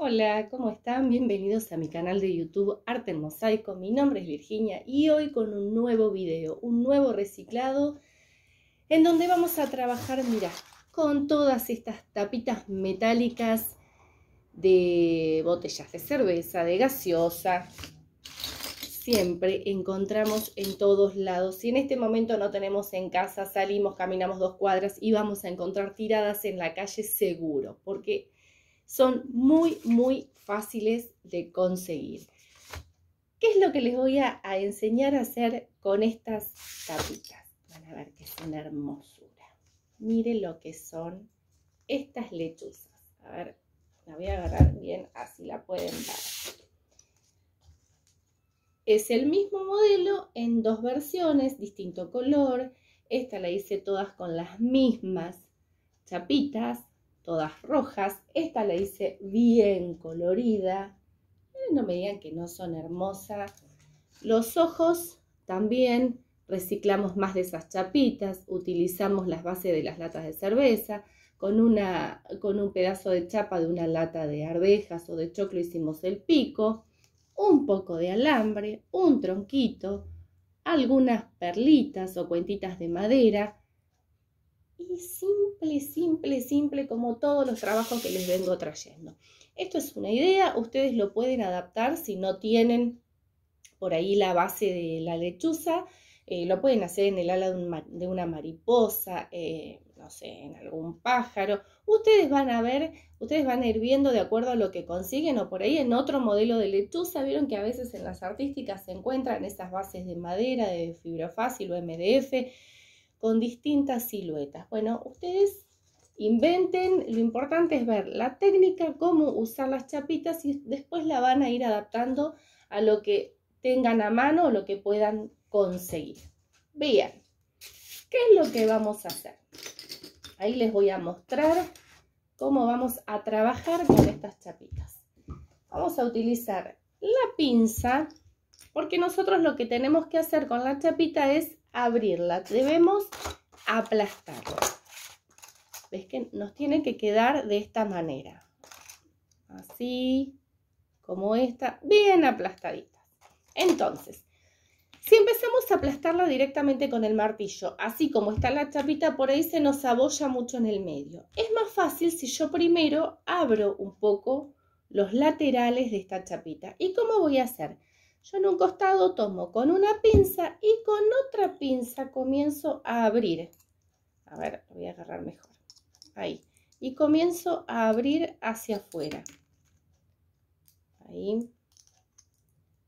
Hola, ¿cómo están? Bienvenidos a mi canal de YouTube Arte en Mosaico. Mi nombre es Virginia y hoy con un nuevo video, un nuevo reciclado en donde vamos a trabajar, mira, con todas estas tapitas metálicas de botellas de cerveza, de gaseosa. Siempre encontramos en todos lados. Si en este momento no tenemos en casa, salimos, caminamos dos cuadras y vamos a encontrar tiradas en la calle seguro, porque son muy, muy fáciles de conseguir. ¿Qué es lo que les voy a, enseñar a hacer con estas tapitas? Van a ver que es una hermosura. Miren lo que son estas lechuzas. A ver, la voy a agarrar bien, así la pueden ver. Es el mismo modelo en dos versiones, distinto color. Esta la hice todas con las mismas chapitas todas rojas. Esta la hice bien colorida. No me digan que no son hermosas. Los ojos también reciclamos más de esas chapitas, utilizamos las bases de las latas de cerveza, con, un pedazo de chapa de una lata de arvejas o de choclo hicimos el pico, un poco de alambre, un tronquito, algunas perlitas o cuentitas de madera, y simple, simple, simple como todos los trabajos que les vengo trayendo. Esto es una idea, ustedes lo pueden adaptar si no tienen por ahí la base de la lechuza, eh, lo pueden hacer en el ala de, una mariposa, eh, no sé, en algún pájaro. Ustedes van a ver, ustedes van a ir viendo de acuerdo a lo que consiguen o por ahí en otro modelo de lechuza. Vieron que a veces en las artísticas se encuentran esas bases de madera, de fibra fácil o MDF con distintas siluetas. Bueno, ustedes inventen, lo importante es ver la técnica, cómo usar las chapitas y después la van a ir adaptando a lo que tengan a mano o lo que puedan conseguir. Bien, ¿qué es lo que vamos a hacer? Ahí les voy a mostrar cómo vamos a trabajar con estas chapitas. Vamos a utilizar la pinza porque nosotros lo que tenemos que hacer con la chapita es abrirla, debemos aplastarla. ¿Ves que nos tiene que quedar de esta manera? Así, como esta, bien aplastadita, Entonces, si empezamos a aplastarla directamente con el martillo, así como está la chapita, por ahí se nos abolla mucho en el medio. Es más fácil si yo primero abro un poco los laterales de esta chapita. ¿Y cómo voy a hacer? Yo en un costado tomo con una pinza y con otra pinza comienzo a abrir. A ver, voy a agarrar mejor. Ahí. Y comienzo a abrir hacia afuera. Ahí.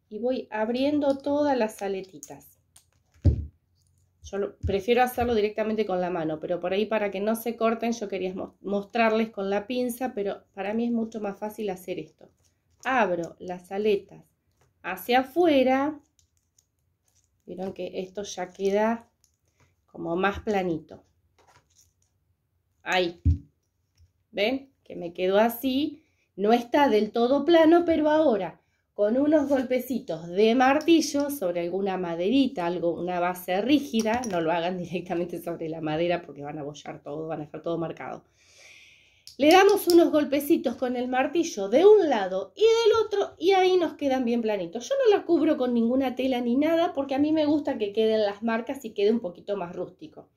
Y voy abriendo todas las aletitas. Yo prefiero hacerlo directamente con la mano, pero por ahí para que no se corten yo quería mostrarles con la pinza, pero para mí es mucho más fácil hacer esto. Abro las aletas hacia afuera. Vieron que esto ya queda como más planito. Ahí. ¿Ven? Que me quedó así. No está del todo plano, pero ahora con unos golpecitos de martillo sobre alguna maderita, algo, una base rígida, no lo hagan directamente sobre la madera porque van a bollar todo, van a estar todo marcado. Le damos unos golpecitos con el martillo de un lado y del otro y ahí nos quedan bien planitos. Yo no la cubro con ninguna tela ni nada porque a mí me gusta que queden las marcas y quede un poquito más rústico.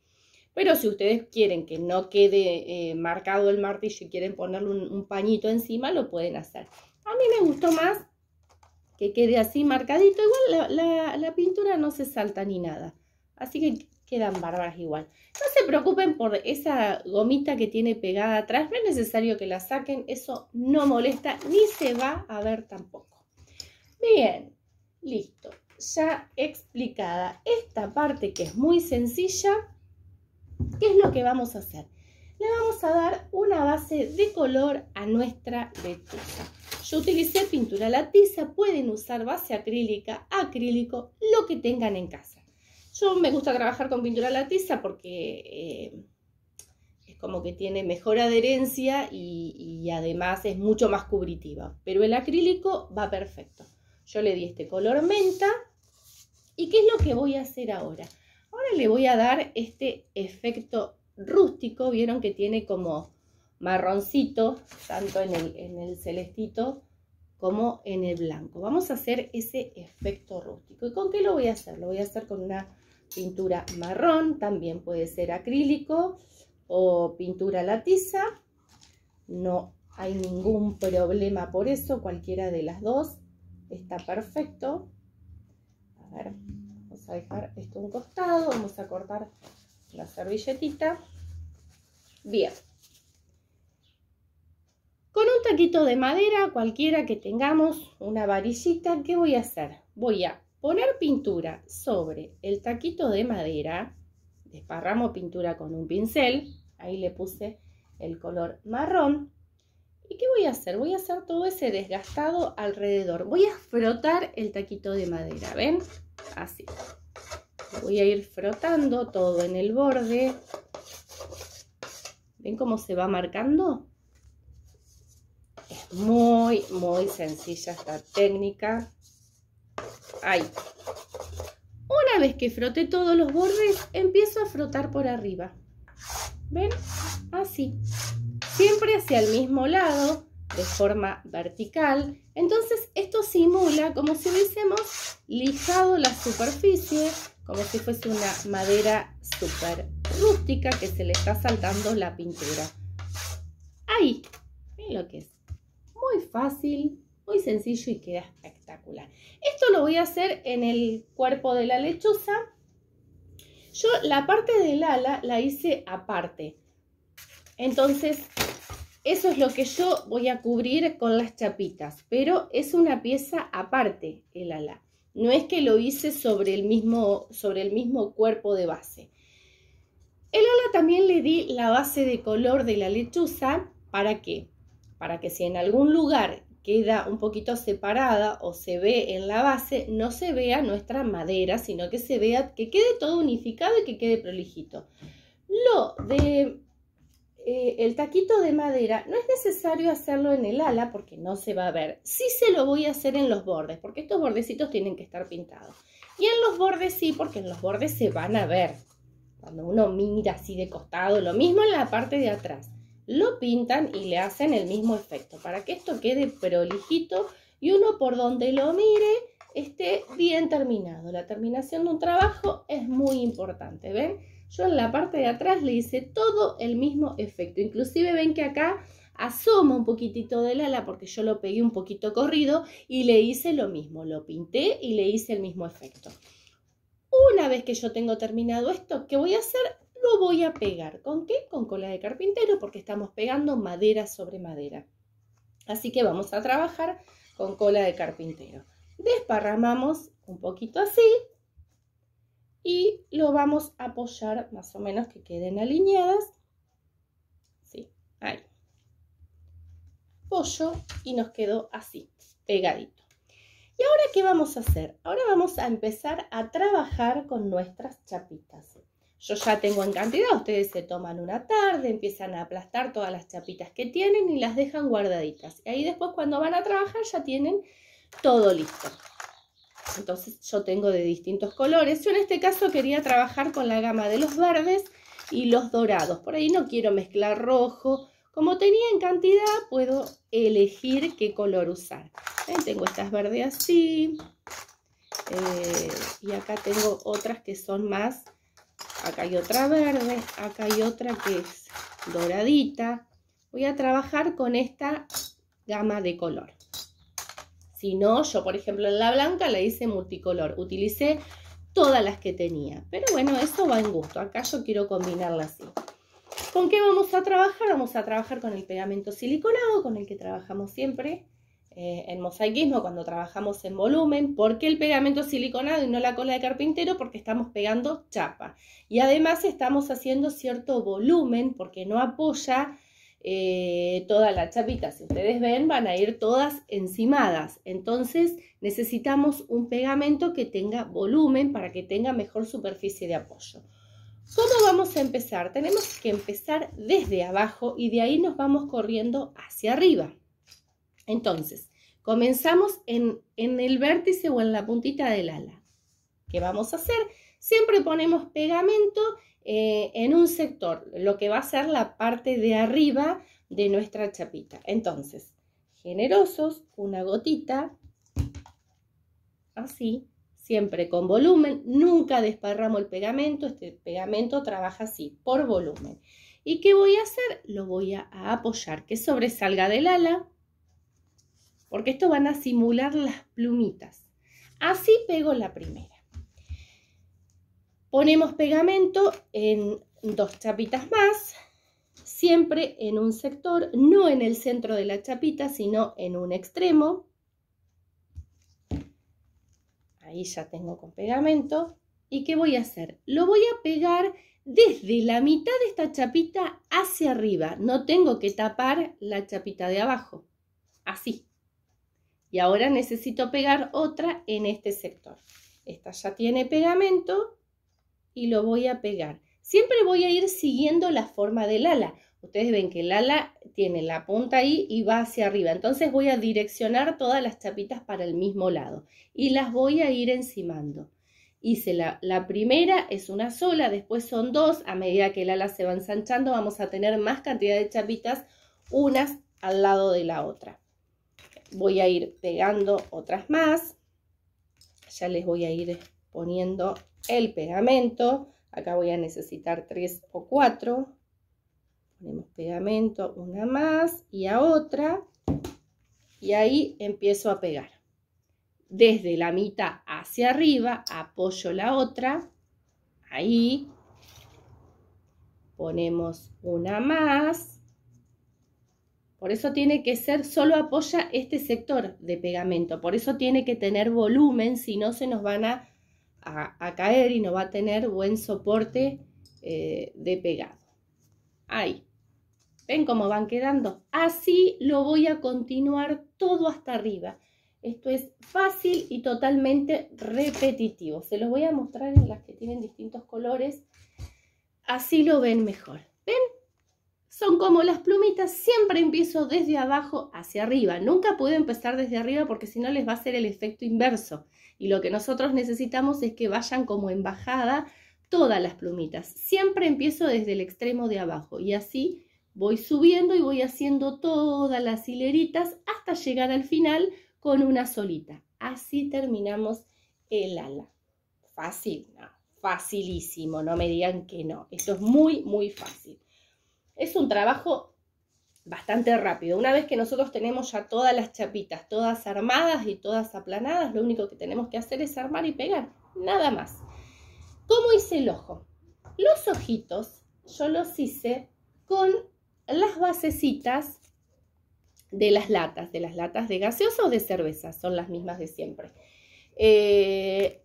Pero si ustedes quieren que no quede eh, marcado el martillo y quieren ponerle un, pañito encima, lo pueden hacer. A mí me gustó más que quede así marcadito. Igual la, la, pintura no se salta ni nada. Así que quedan barbas igual. No se preocupen por esa gomita que tiene pegada atrás, no es necesario que la saquen, eso no molesta ni se va a ver tampoco. Bien, listo, ya explicada esta parte que es muy sencilla, ¿qué es lo que vamos a hacer? Le vamos a dar una base de color a nuestra vetilla. Yo utilicé pintura latiza, pueden usar base acrílica, acrílico, lo que tengan en casa. Yo me gusta trabajar con pintura latiza porque eh, es como que tiene mejor adherencia y, además es mucho más cubritiva. Pero el acrílico va perfecto. Yo le di este color menta. ¿Y qué es lo que voy a hacer ahora? Ahora le voy a dar este efecto rústico. Vieron que tiene como marroncito, tanto en el, en el celestito como en el blanco. Vamos a hacer ese efecto rústico. ¿Y con qué lo voy a hacer? Lo voy a hacer con una pintura marrón, también puede ser acrílico o pintura latiza. No hay ningún problema por eso, cualquiera de las dos está perfecto. A ver, vamos a dejar esto a un costado, vamos a cortar la servilletita. Bien. Con un taquito de madera cualquiera que tengamos, una varillita, ¿qué voy a hacer? Voy a poner pintura sobre el taquito de madera, Desparramos pintura con un pincel, ahí le puse el color marrón. ¿Y qué voy a hacer? Voy a hacer todo ese desgastado alrededor. Voy a frotar el taquito de madera, ¿ven? Así. Voy a ir frotando todo en el borde. ¿Ven cómo se va marcando? Muy, muy sencilla esta técnica. Ahí. Una vez que froté todos los bordes, empiezo a frotar por arriba. ¿Ven? Así. Siempre hacia el mismo lado, de forma vertical. Entonces esto simula como si hubiésemos lijado la superficie, como si fuese una madera súper rústica que se le está saltando la pintura. Ahí. ¿Ven lo que es fácil, muy sencillo y queda espectacular. Esto lo voy a hacer en el cuerpo de la lechuza. Yo la parte del ala la hice aparte. Entonces, eso es lo que yo voy a cubrir con las chapitas, pero es una pieza aparte el ala. No es que lo hice sobre el mismo, sobre el mismo cuerpo de base. El ala también le di la base de color de la lechuza, ¿para que para que si en algún lugar queda un poquito separada o se ve en la base, no se vea nuestra madera, sino que se vea que quede todo unificado y que quede prolijito. Lo de eh, el taquito de madera no es necesario hacerlo en el ala porque no se va a ver. Sí se lo voy a hacer en los bordes, porque estos bordecitos tienen que estar pintados. Y en los bordes sí, porque en los bordes se van a ver. Cuando uno mira así de costado, lo mismo en la parte de atrás lo pintan y le hacen el mismo efecto, para que esto quede prolijito y uno por donde lo mire esté bien terminado. La terminación de un trabajo es muy importante, ¿ven? Yo en la parte de atrás le hice todo el mismo efecto, inclusive ven que acá asoma un poquitito del ala porque yo lo pegué un poquito corrido y le hice lo mismo, lo pinté y le hice el mismo efecto. Una vez que yo tengo terminado esto, ¿qué voy a hacer? lo voy a pegar. ¿Con qué? Con cola de carpintero porque estamos pegando madera sobre madera. Así que vamos a trabajar con cola de carpintero. Desparramamos un poquito así y lo vamos a apoyar más o menos que queden alineadas. Sí, ahí. Pollo y nos quedó así, pegadito. ¿Y ahora qué vamos a hacer? Ahora vamos a empezar a trabajar con nuestras chapitas. Yo ya tengo en cantidad, ustedes se toman una tarde, empiezan a aplastar todas las chapitas que tienen y las dejan guardaditas. Y ahí después cuando van a trabajar ya tienen todo listo. Entonces yo tengo de distintos colores. Yo en este caso quería trabajar con la gama de los verdes y los dorados. Por ahí no quiero mezclar rojo. Como tenía en cantidad, puedo elegir qué color usar. Eh, tengo estas verdes así. Eh, y acá tengo otras que son más acá hay otra verde, acá hay otra que es doradita. Voy a trabajar con esta gama de color. Si no, yo por ejemplo en la blanca la hice multicolor, utilicé todas las que tenía. Pero bueno, eso va en gusto, acá yo quiero combinarla así. ¿Con qué vamos a trabajar? Vamos a trabajar con el pegamento siliconado, con el que trabajamos siempre. Eh, en mosaicismo cuando trabajamos en volumen. ¿Por qué el pegamento siliconado y no la cola de carpintero? Porque estamos pegando chapa. Y además estamos haciendo cierto volumen porque no apoya eh, toda la chapita. Si ustedes ven, van a ir todas encimadas. Entonces necesitamos un pegamento que tenga volumen para que tenga mejor superficie de apoyo. ¿Cómo vamos a empezar? Tenemos que empezar desde abajo y de ahí nos vamos corriendo hacia arriba. Entonces, comenzamos en, el vértice o en la puntita del ala. ¿Qué vamos a hacer? Siempre ponemos pegamento eh, en un sector, lo que va a ser la parte de arriba de nuestra chapita. Entonces, generosos, una gotita, así, siempre con volumen, nunca desparramos el pegamento, este pegamento trabaja así, por volumen. ¿Y qué voy a hacer? Lo voy a apoyar, que sobresalga del ala, porque esto van a simular las plumitas. Así pego la primera. Ponemos pegamento en dos chapitas más, siempre en un sector, no en el centro de la chapita, sino en un extremo. Ahí ya tengo con pegamento. ¿Y qué voy a hacer? Lo voy a pegar desde la mitad de esta chapita hacia arriba. No tengo que tapar la chapita de abajo. Así. Y ahora necesito pegar otra en este sector. Esta ya tiene pegamento y lo voy a pegar. Siempre voy a ir siguiendo la forma del ala. Ustedes ven que el ala tiene la punta ahí y va hacia arriba. Entonces voy a direccionar todas las chapitas para el mismo lado y las voy a ir encimando. Hice la, la primera, es una sola, después son dos. A medida que el ala se va ensanchando vamos a tener más cantidad de chapitas, unas al lado de la otra voy a ir pegando otras más. Ya les voy a ir poniendo el pegamento. Acá voy a necesitar tres o cuatro. Ponemos pegamento, una más y a otra. Y ahí empiezo a pegar. Desde la mitad hacia arriba apoyo la otra. Ahí. Ponemos una más por eso tiene que ser, solo apoya este sector de pegamento, por eso tiene que tener volumen, si no se nos van a, caer y no va a tener buen soporte eh, de pegado. Ahí. ¿Ven cómo van quedando? Así lo voy a continuar todo hasta arriba. Esto es fácil y totalmente repetitivo. Se los voy a mostrar en las que tienen distintos colores. Así lo ven mejor. ¿Ven? son como las plumitas, siempre empiezo desde abajo hacia arriba. Nunca puedo empezar desde arriba porque si no les va a hacer el efecto inverso. Y lo que nosotros necesitamos es que vayan como en bajada todas las plumitas. Siempre empiezo desde el extremo de abajo y así voy subiendo y voy haciendo todas las hileritas hasta llegar al final con una solita. Así terminamos el ala. Fácil, no, facilísimo, no me digan que no. Esto es muy, muy fácil es un trabajo bastante rápido. Una vez que nosotros tenemos ya todas las chapitas, todas armadas y todas aplanadas, lo único que tenemos que hacer es armar y pegar, nada más. ¿Cómo hice el ojo? Los ojitos yo los hice con las basecitas de las latas, de las latas de gaseosa o de cerveza, son las mismas de siempre. Eh,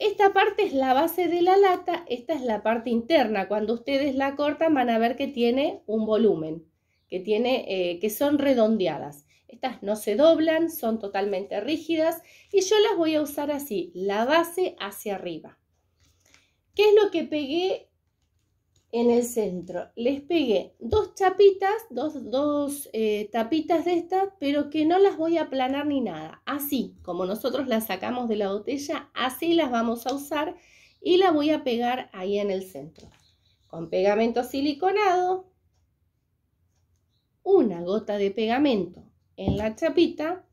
esta parte es la base de la lata, esta es la parte interna. Cuando ustedes la cortan van a ver que tiene un volumen, que, tiene, eh, que son redondeadas. Estas no se doblan, son totalmente rígidas y yo las voy a usar así, la base hacia arriba. ¿Qué es lo que pegué en el centro. Les pegué dos chapitas, dos, eh, tapitas de estas, pero que no las voy a aplanar ni nada. Así, como nosotros las sacamos de la botella, así las vamos a usar y la voy a pegar ahí en el centro. Con pegamento siliconado, una gota de pegamento en la chapita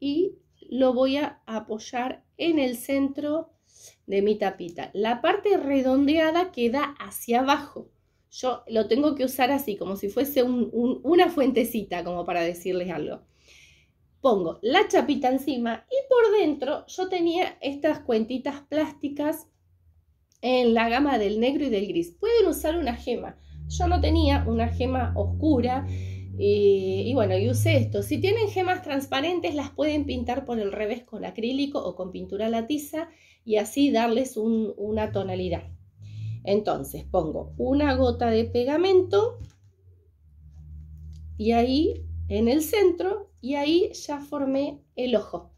y lo voy a apoyar en el centro de mi tapita. La parte redondeada queda hacia abajo. Yo lo tengo que usar así, como si fuese una fuentecita, como para decirles algo. Pongo la chapita encima y por dentro yo tenía estas cuentitas plásticas en la gama del negro y del gris. Pueden usar una gema. Yo no tenía una gema oscura y, bueno, y usé esto. Si tienen gemas transparentes, las pueden pintar por el revés con acrílico o con pintura latiza y así darles una tonalidad. Entonces pongo una gota de pegamento y ahí en el centro y ahí ya formé el ojo.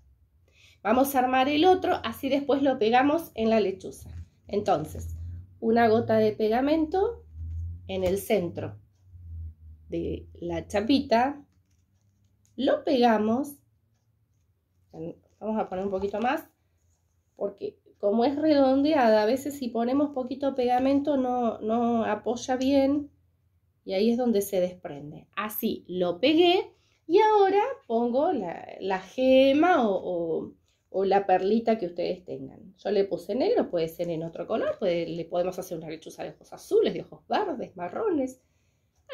Vamos a armar el otro, así después lo pegamos en la lechuza. Entonces, una gota de pegamento en el centro de la chapita, lo pegamos, vamos a poner un poquito más, porque como es redondeada, a veces si ponemos poquito pegamento no, no apoya bien y ahí es donde se desprende. Así, lo pegué y ahora pongo la, gema o, o, la perlita que ustedes tengan. Yo le puse negro, puede ser en otro color, le podemos hacer una lechuza de ojos azules, de ojos verdes, marrones,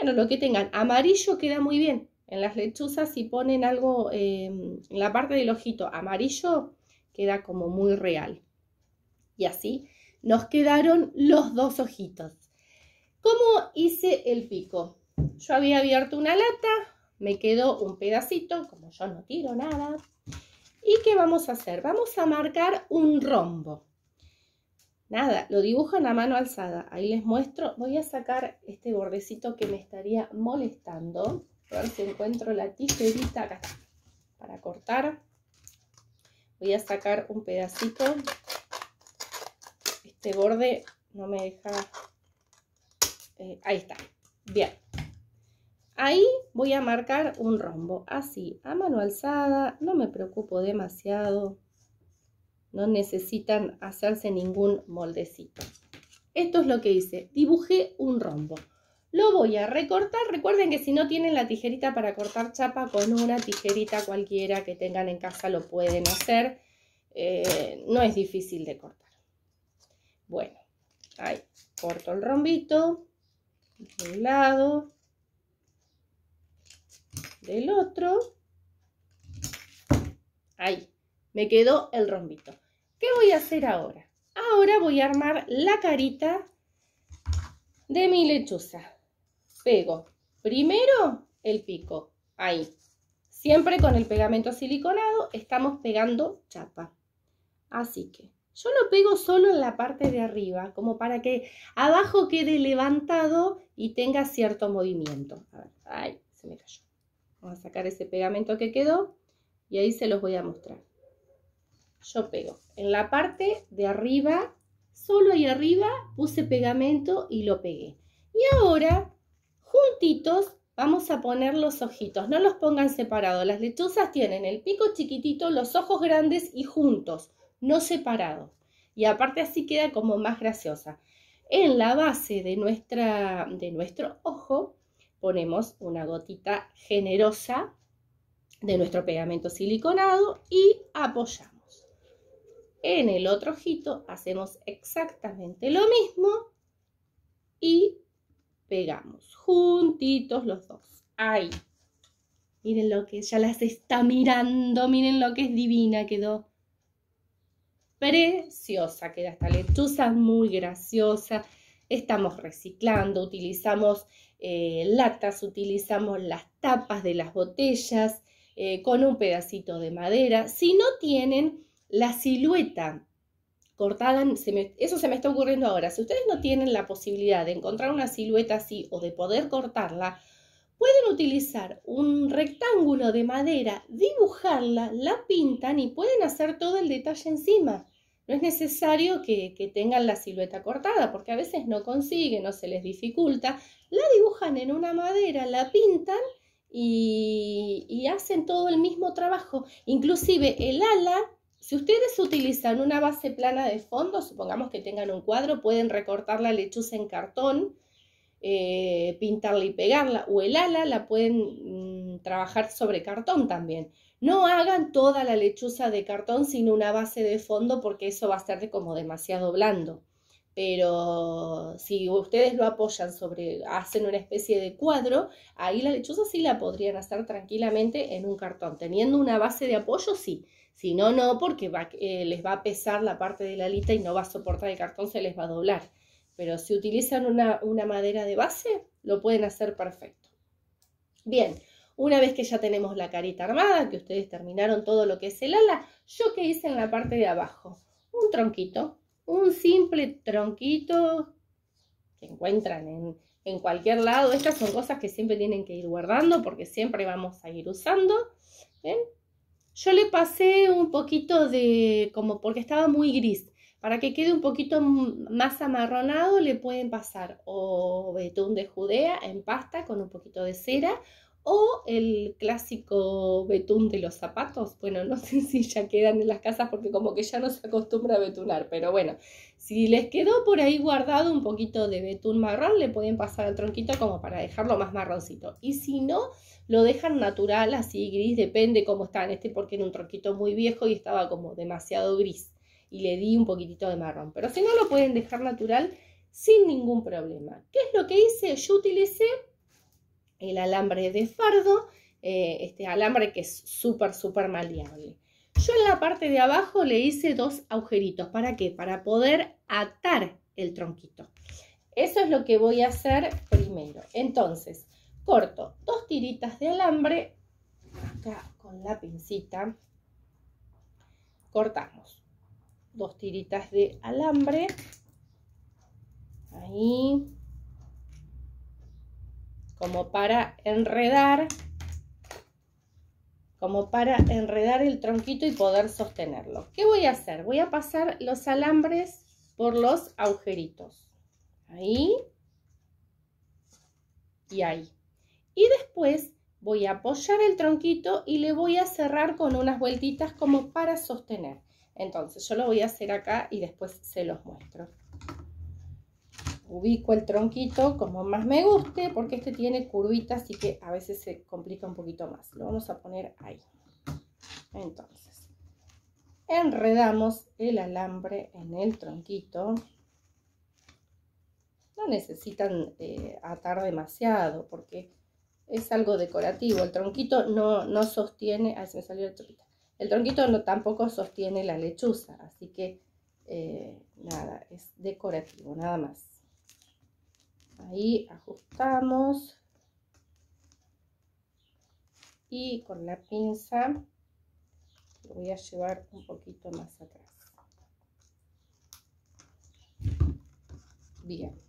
bueno, lo que tengan. Amarillo queda muy bien. En las lechuzas si ponen algo eh, en la parte del ojito amarillo, queda como muy real. Y así nos quedaron los dos ojitos. ¿Cómo hice el pico? Yo había abierto una lata, me quedó un pedacito, como yo no tiro nada. ¿Y qué vamos a hacer? Vamos a marcar un rombo. Nada, lo dibujan a mano alzada. Ahí les muestro. Voy a sacar este bordecito que me estaría molestando. A ver si encuentro la tijerita. Acá Para cortar. Voy a sacar un pedacito. Este borde no me deja... Eh, ahí está. Bien. Ahí voy a marcar un rombo, así, a mano alzada, no me preocupo demasiado no necesitan hacerse ningún moldecito. Esto es lo que hice, dibujé un rombo. Lo voy a recortar, recuerden que si no tienen la tijerita para cortar chapa, con una tijerita cualquiera que tengan en casa lo pueden hacer, eh, no es difícil de cortar. Bueno, ahí corto el rombito, de un lado, del otro, ahí, me quedó el rombito. ¿Qué voy a hacer ahora? Ahora voy a armar la carita de mi lechuza. Pego primero el pico, ahí. Siempre con el pegamento siliconado estamos pegando chapa. Así que yo lo pego solo en la parte de arriba, como para que abajo quede levantado y tenga cierto movimiento. A ver, ay, se me cayó. Vamos a sacar ese pegamento que quedó y ahí se los voy a mostrar yo pego en la parte de arriba, solo ahí arriba puse pegamento y lo pegué. Y ahora, juntitos, vamos a poner los ojitos. No los pongan separados. Las lechuzas tienen el pico chiquitito, los ojos grandes y juntos, no separados. Y aparte así queda como más graciosa. En la base de, nuestra, de nuestro ojo ponemos una gotita generosa de nuestro pegamento siliconado y apoyamos. En el otro ojito hacemos exactamente lo mismo y pegamos juntitos los dos. Ahí. Miren lo que ya las está mirando, miren lo que es divina quedó. Preciosa queda esta lechuza, muy graciosa. Estamos reciclando, utilizamos eh, latas, utilizamos las tapas de las botellas eh, con un pedacito de madera. Si no tienen la silueta cortada, eso se me está ocurriendo ahora, si ustedes no tienen la posibilidad de encontrar una silueta así o de poder cortarla, pueden utilizar un rectángulo de madera, dibujarla, la pintan y pueden hacer todo el detalle encima. No es necesario que, tengan la silueta cortada, porque a veces no consiguen o se les dificulta. La dibujan en una madera, la pintan y hacen todo el mismo trabajo. Inclusive el ala si ustedes utilizan una base plana de fondo, supongamos que tengan un cuadro, pueden recortar la lechuza en cartón, eh, pintarla y pegarla, o el ala la pueden mm, trabajar sobre cartón también. No hagan toda la lechuza de cartón sin una base de fondo porque eso va a ser como demasiado blando. Pero si ustedes lo apoyan sobre, hacen una especie de cuadro, ahí la lechuza sí la podrían hacer tranquilamente en un cartón. Teniendo una base de apoyo, sí si no, no, porque eh, les va a pesar la parte de la alita y no va a soportar el cartón, se les va a doblar. Pero si utilizan una, madera de base, lo pueden hacer perfecto. Bien, una vez que ya tenemos la carita armada, que ustedes terminaron todo lo que es el ala, yo que hice en la parte de abajo, un tronquito, un simple tronquito que encuentran en, cualquier lado. Estas son cosas que siempre tienen que ir guardando porque siempre vamos a ir usando. Yo le pasé un poquito de, como porque estaba muy gris, para que quede un poquito más amarronado le pueden pasar o betún de judea en pasta con un poquito de cera o el clásico betún de los zapatos. Bueno, no sé si ya quedan en las casas porque como que ya no se acostumbra a betunar, pero bueno, si les quedó por ahí guardado un poquito de betún marrón, le pueden pasar al tronquito como para dejarlo más marroncito. Y si no, lo dejan natural, así gris, depende cómo está. Este porque era un tronquito muy viejo y estaba como demasiado gris y le di un poquitito de marrón. Pero si no, lo pueden dejar natural sin ningún problema. ¿Qué es lo que hice? Yo utilicé el alambre de fardo, eh, este alambre que es súper, súper maleable. Yo en la parte de abajo le hice dos agujeritos. ¿Para qué? Para poder atar el tronquito. Eso es lo que voy a hacer primero. Entonces, corto dos tiritas de alambre, acá con la pincita, cortamos dos tiritas de alambre, ahí, como para enredar, como para enredar el tronquito y poder sostenerlo. ¿Qué voy a hacer? Voy a pasar los alambres por los agujeritos, ahí y ahí y después voy a apoyar el tronquito y le voy a cerrar con unas vueltitas como para sostener. Entonces yo lo voy a hacer acá y después se los muestro. Ubico el tronquito como más me guste porque este tiene curvita así que a veces se complica un poquito más. Lo vamos a poner ahí. Entonces enredamos el alambre en el tronquito. No necesitan eh, atar demasiado porque es algo decorativo. El tronquito no, sostiene, ahí se salió el tronquito. El tronquito no, tampoco sostiene la lechuza, así que eh, nada, es decorativo, nada más. Ahí ajustamos. Y con la pinza lo voy a llevar un poquito más atrás. Bien.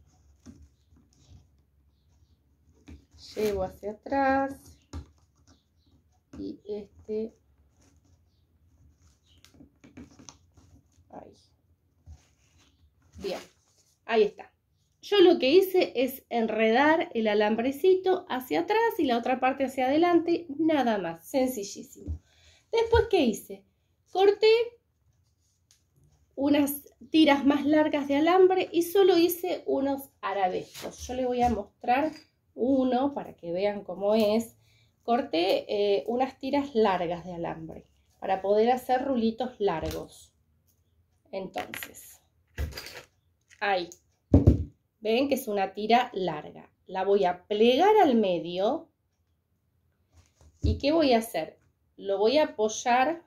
llevo hacia atrás y este ahí. bien ahí está yo lo que hice es enredar el alambrecito hacia atrás y la otra parte hacia adelante nada más sencillísimo después qué hice corté unas tiras más largas de alambre y solo hice unos arabescos yo le voy a mostrar uno, para que vean cómo es, corté eh, unas tiras largas de alambre para poder hacer rulitos largos. Entonces, ahí. Ven que es una tira larga. La voy a plegar al medio. ¿Y qué voy a hacer? Lo voy a apoyar,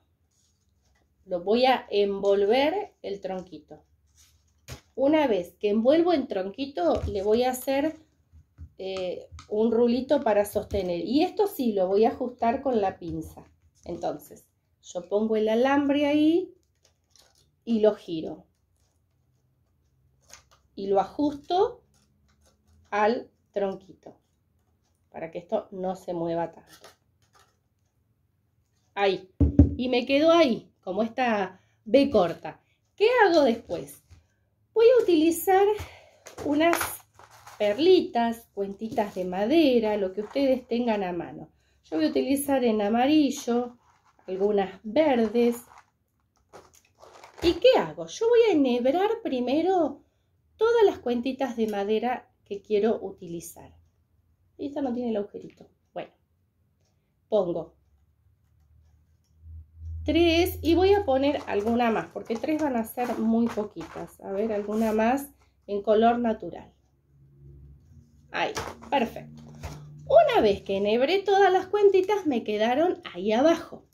lo voy a envolver el tronquito. Una vez que envuelvo el tronquito, le voy a hacer eh, un rulito para sostener. Y esto sí lo voy a ajustar con la pinza. Entonces, yo pongo el alambre ahí y lo giro. Y lo ajusto al tronquito para que esto no se mueva tanto. Ahí. Y me quedo ahí, como esta B corta. ¿Qué hago después? Voy a utilizar unas perlitas, cuentitas de madera, lo que ustedes tengan a mano. Yo voy a utilizar en amarillo, algunas verdes. ¿Y qué hago? Yo voy a enhebrar primero todas las cuentitas de madera que quiero utilizar. Esta no tiene el agujerito. Bueno, pongo tres y voy a poner alguna más, porque tres van a ser muy poquitas. A ver, alguna más en color natural. Ahí, perfecto. Una vez que enhebré todas las cuentitas, me quedaron ahí abajo.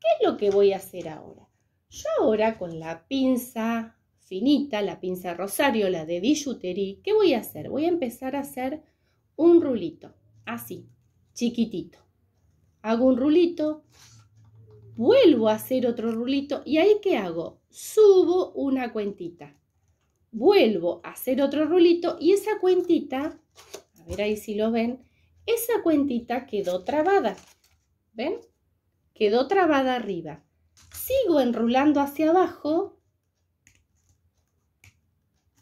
¿Qué es lo que voy a hacer ahora? Yo ahora con la pinza finita, la pinza rosario, la de billutería, ¿qué voy a hacer? Voy a empezar a hacer un rulito, así, chiquitito. Hago un rulito, vuelvo a hacer otro rulito y ahí ¿qué hago? Subo una cuentita. Vuelvo a hacer otro rulito y esa cuentita a ver ahí si lo ven, esa cuentita quedó trabada. ¿Ven? Quedó trabada arriba. Sigo enrulando hacia abajo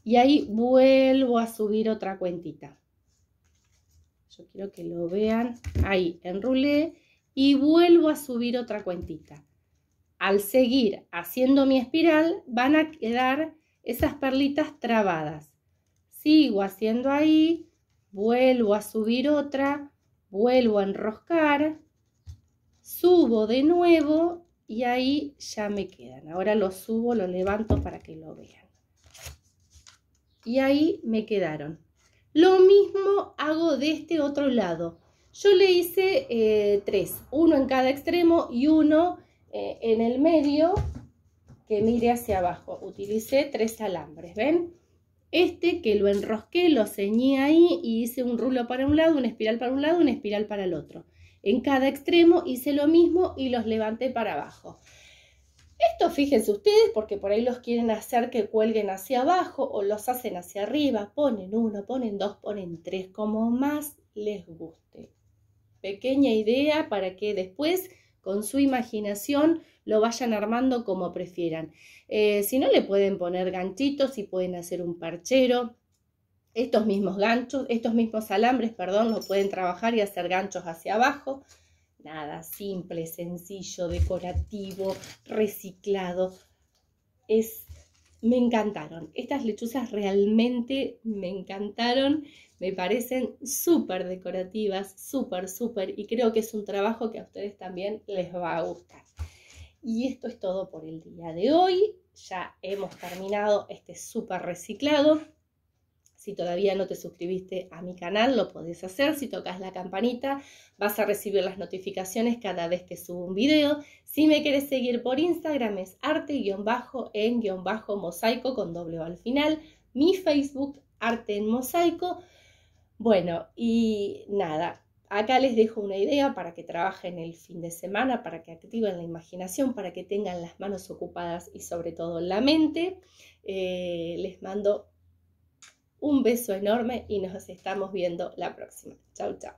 y ahí vuelvo a subir otra cuentita. Yo quiero que lo vean. Ahí, enrulé y vuelvo a subir otra cuentita. Al seguir haciendo mi espiral van a quedar esas perlitas trabadas. Sigo haciendo ahí vuelvo a subir otra, vuelvo a enroscar, subo de nuevo y ahí ya me quedan. Ahora lo subo, lo levanto para que lo vean. Y ahí me quedaron. Lo mismo hago de este otro lado. Yo le hice eh, tres, uno en cada extremo y uno eh, en el medio que mire hacia abajo. Utilicé tres alambres, ¿ven? este que lo enrosqué, lo ceñí ahí y hice un rulo para un lado, una espiral para un lado, una espiral para el otro. En cada extremo hice lo mismo y los levanté para abajo. Esto fíjense ustedes porque por ahí los quieren hacer que cuelguen hacia abajo o los hacen hacia arriba, ponen uno, ponen dos, ponen tres, como más les guste. Pequeña idea para que después con su imaginación lo vayan armando como prefieran. Eh, si no, le pueden poner ganchitos, y pueden hacer un parchero. Estos mismos ganchos, estos mismos alambres, perdón, los pueden trabajar y hacer ganchos hacia abajo. Nada, simple, sencillo, decorativo, reciclado. Es me encantaron. Estas lechuzas realmente me encantaron, me parecen súper decorativas, súper, súper, y creo que es un trabajo que a ustedes también les va a gustar. Y esto es todo por el día de hoy. Ya hemos terminado este súper reciclado. Si todavía no te suscribiste a mi canal, lo podés hacer. Si tocas la campanita, vas a recibir las notificaciones cada vez que subo un video. Si me quieres seguir por Instagram, es arte-en-mosaico con doble o al final. Mi Facebook, arte en mosaico. Bueno, y nada, acá les dejo una idea para que trabajen el fin de semana, para que activen la imaginación, para que tengan las manos ocupadas y sobre todo la mente. Eh, les mando un beso enorme y nos estamos viendo la próxima. Chau, chau.